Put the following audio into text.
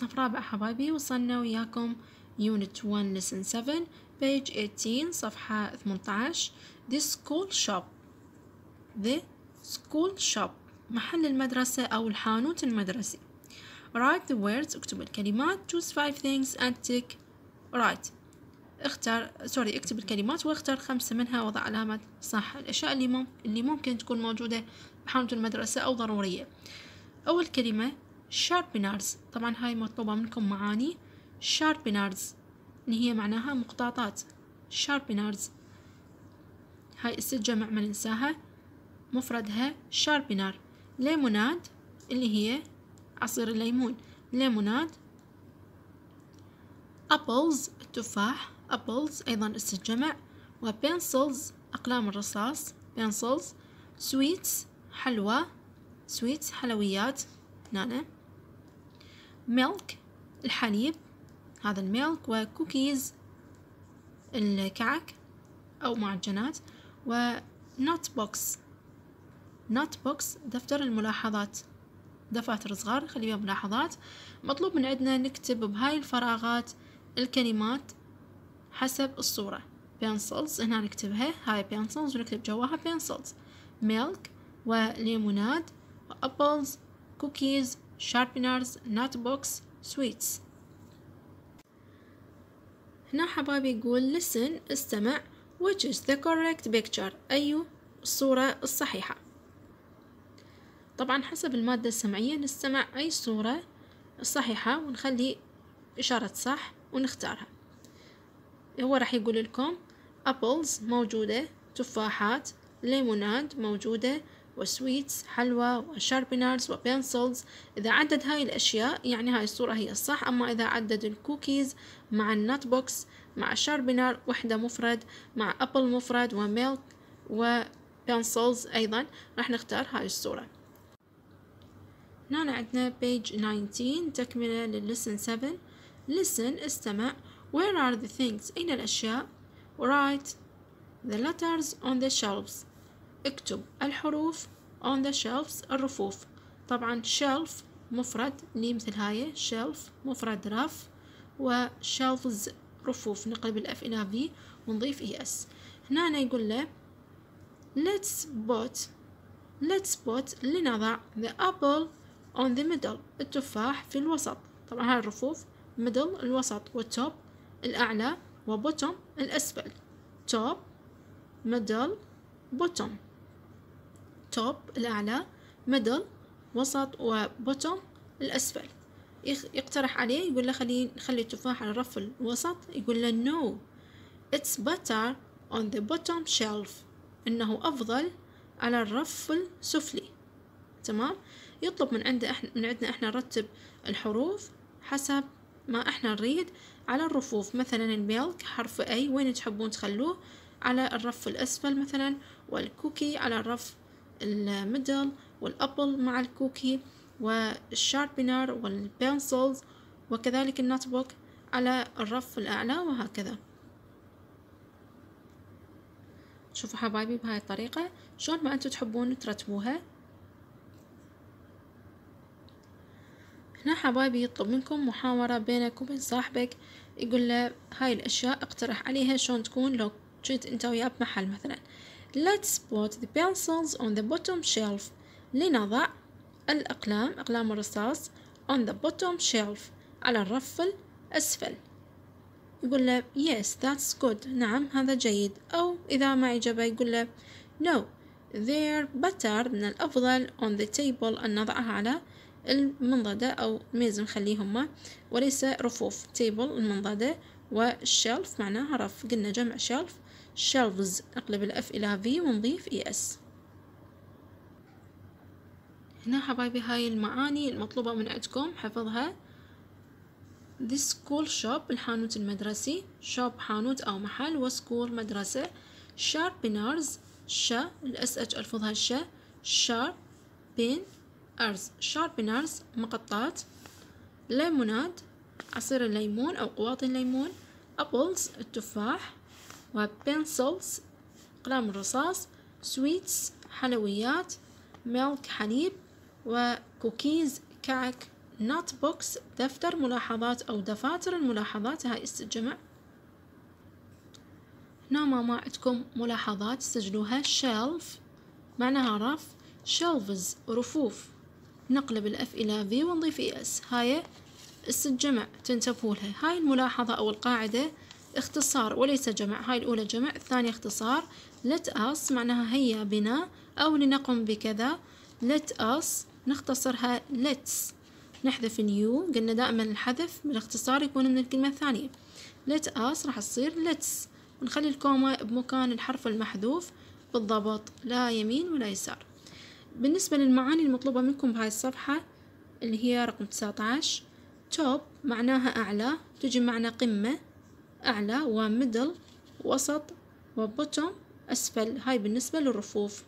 صف رابع حبايبي وصلنا وياكم Unit 1 Lesson 7 Page 18 صفحة 18 The School Shop The School Shop محل المدرسة أو الحانوت المدرسي Write the words اكتب الكلمات Choose five things and tick write اختار سوري اكتب الكلمات واختر خمسة منها وضع علامة صح الأشياء اللي, مم... اللي ممكن تكون موجودة بحانوت المدرسة أو ضرورية أول كلمة sharpeners طبعا هاي مطلوبة منكم معاني sharpeners إن هي معناها مقطاطات sharpeners هاي جمع ما ننساها مفردها sharpener ليموناد اللي هي عصير الليمون ليموناد أبلز التفاح أبلز أيضا السجمع وبنسلز أقلام الرصاص بنسلز سويتس حلوى سويتس حلويات نانا ميلك الحليب هذا الميلك وكوكيز الكعك أو معجنات ونوت بوكس نوت بوكس دفتر الملاحظات دفاتر صغار خلي بيها ملاحظات مطلوب من عندنا نكتب بهاي الفراغات الكلمات حسب الصورة بينسلز هنا نكتبها هاي بينسلز ونكتب جواها بينسلز ميلك وليموناد وأبلز كوكيز شاربنرز نات بوكس سويتس هنا حبايبي يقول listen استمع which is the correct picture أي أيوة, الصورة الصحيحة طبعا حسب المادة السمعية نستمع أي صورة صحيحة ونخلي إشارة صح ونختارها هو راح يقول لكم apples موجودة تفاحات ليموناد موجودة وسويتس حلوى وشاربينرز وبنسلز إذا عدد هاي الأشياء يعني هاي الصورة هي الصح أما إذا عدد الكوكيز مع النوت بوكس مع شاربينر وحدة مفرد مع أبل مفرد وميلك وبنسلز أيضا راح نختار هاي الصورة هنا عندنا بيج 19 تكملة للسن 7 listen استمع where are the things أين الأشياء write the letters on the shelves اكتب الحروف on the shelves الرفوف طبعا shelf مفرد ني مثل هاي shelf مفرد رف و shelves رفوف نقلب الاف الى في ونضيف اي e اس هنا أنا يقول له let's put let's put لنضع the apple on the middle التفاح في الوسط طبعا هاي الرفوف middle الوسط والtop الأعلى وبوتوم الأسفل top middle bottom توب الأعلى ميدل وسط وبوتوم الأسفل يقترح عليه يقول له خلي خلي التفاح على الرف الوسط يقول له نو اتس better اون ذا بوتوم شيلف إنه أفضل على الرف السفلي تمام يطلب من عنده احنا من عندنا احنا نرتب الحروف حسب ما احنا نريد على الرفوف مثلا الميلك حرف اي وين تحبون تخلوه على الرف الاسفل مثلا والكوكي على الرف الميدل والأبل مع الكوكي والشاربينر والبنسلز وكذلك النوت بوك على الرف الأعلى وهكذا شوفوا حبايبي بهاي الطريقة شلون ما أنتم تحبون ترتبوها هنا حبايبي يطلب منكم محاورة بينك وبين صاحبك يقول له هاي الأشياء اقترح عليها شلون تكون لو كنت أنت وياه بمحل مثلا Let's put the pencils on the bottom shelf لنضع الأقلام أقلام الرصاص on the bottom shelf على الرف الأسفل يقول له yes that's good نعم هذا جيد أو إذا ما عجبه يقول له no they're better من الأفضل on the table أن نضعها على المنضدة أو ميز نخليهما وليس رفوف table المنضدة والشلف معناها رف قلنا جمع شلف shelves نقلب الأف إلى في ونضيف اس e هنا حبايبي هاي المعاني المطلوبة من عندكم حفظها This school shop الحانوت المدرسي shop حانوت أو محل و school مدرسة sharpeners ش الأس اتش ألفظها ش sharpeners sharpeners مقطات ليموناد عصير الليمون أو قواطي الليمون apples التفاح وبنسلز أقلام الرصاص سويتس حلويات ميلك حليب وكوكيز كعك نوت بوكس دفتر ملاحظات أو دفاتر الملاحظات هاي الجمع هنا نعم، ما عندكم ملاحظات سجلوها شيلف معناها رف شيلفز رفوف نقلب الاف الى في ونضيف اس هاي اس الجمع تنتبهوا لها هاي الملاحظة او القاعدة اختصار وليس جمع هاي الأولى جمع الثانية اختصار let us معناها هيا بنا أو لنقم بكذا let us نختصرها let's نحذف new قلنا دائما الحذف الاختصار يكون من الكلمة الثانية let us راح تصير let's ونخلي الكوما بمكان الحرف المحذوف بالضبط لا يمين ولا يسار بالنسبة للمعاني المطلوبة منكم بهاي الصفحة اللي هي رقم 19 top معناها أعلى تجي معنى قمة أعلى وميدل وسط وبوتوم أسفل هاي بالنسبة للرفوف